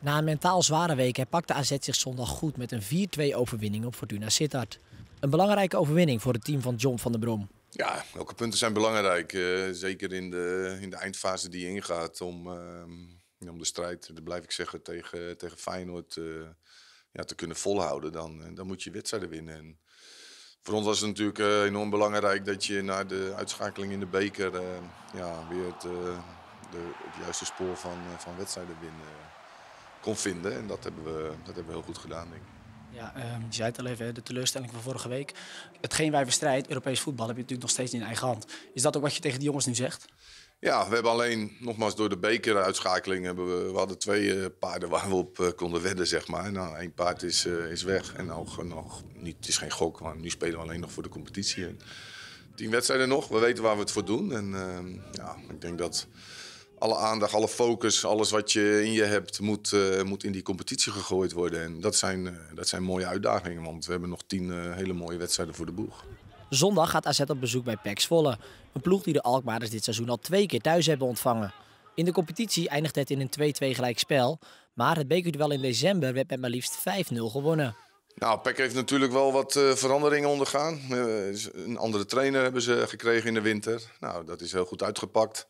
Na een mentaal zware week pakte AZ zich zondag goed met een 4-2 overwinning op Fortuna Sittard. Een belangrijke overwinning voor het team van John van der Brom. Ja, elke punten zijn belangrijk. Eh, zeker in de, in de eindfase die ingaat om, eh, om de strijd, dat blijf ik zeggen, tegen, tegen Feyenoord eh, ja, te kunnen volhouden. Dan, dan moet je wedstrijden winnen. voor ons was het natuurlijk enorm belangrijk dat je na de uitschakeling in de beker ja, weer het, de, juiste spoor van, van wedstrijden winnen vinden. En dat hebben we, dat hebben we heel goed gedaan, denk ik. Ja, ehm, je zei het al even, de teleurstelling van vorige week. Hetgeen wij bestrijden, Europees voetbal, heb je natuurlijk nog steeds in eigen hand. Is dat ook wat je tegen die jongens nu zegt? Ja, we hebben alleen, nogmaals, door de bekeruitschakeling hebben we... We hadden twee eh, paarden waar we op eh, konden wedden, zeg maar. Nou, één paard is, eh, is weg. En nog, nog niet, het is geen gok, maar nu spelen we alleen nog voor de competitie. En tien wedstrijden nog, we weten waar we het voor doen. En ehm, ja, ik denk dat alle aandacht, alle focus, alles wat je in je hebt, moet, eh, moet in die competitie gegooid worden. En dat zijn, eh, dat zijn mooie uitdagingen, want we hebben nog tien eh, hele mooie wedstrijden voor de boeg. Zondag gaat AZ op bezoek bij PEC Zwolle. Een ploeg die de Alkmaarders dit seizoen al twee keer thuis hebben ontvangen. In de competitie eindigt het in een 2-2 gelijk spel. Maar het wel in december werd met maar liefst 5-0 gewonnen. Nou, PEC heeft natuurlijk wel wat veranderingen ondergaan. een andere trainer hebben ze gekregen in de winter. Nou, dat is heel goed uitgepakt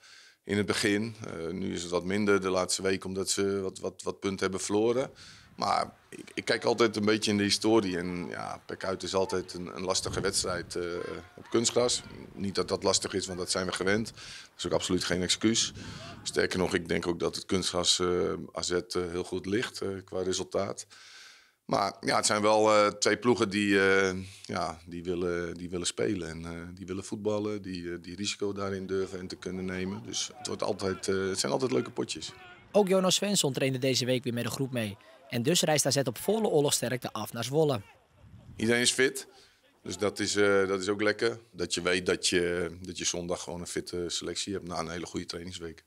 in het begin. Eh, nu is het wat minder de laatste week omdat ze wat, wat, wat punten hebben verloren. Maar ik, ik kijk altijd een beetje in de historie. En ja, Pekuit is altijd een, een lastige wedstrijd eh, op kunstgras. Niet dat dat lastig is, want dat zijn we gewend. Dat is ook absoluut geen excuus. Sterker nog, ik denk ook dat het kunstgras uh, eh, AZ heel goed ligt qua resultaat. Maar ja, het zijn wel eh, twee ploegen die, eh, ja, die, willen, die willen spelen en eh, die willen voetballen, die, die risico daarin durven en te kunnen nemen. Dus het, wordt altijd, het zijn altijd leuke potjes. Ook Jonas Svensson trainde deze week weer met de groep mee. En dus reist zet op volle oorlogsterkte af naar Zwolle. Iedereen is fit, dus dat is, dat is ook lekker. Dat je weet dat je, dat je zondag gewoon een fitte selectie hebt na een hele goede trainingsweek.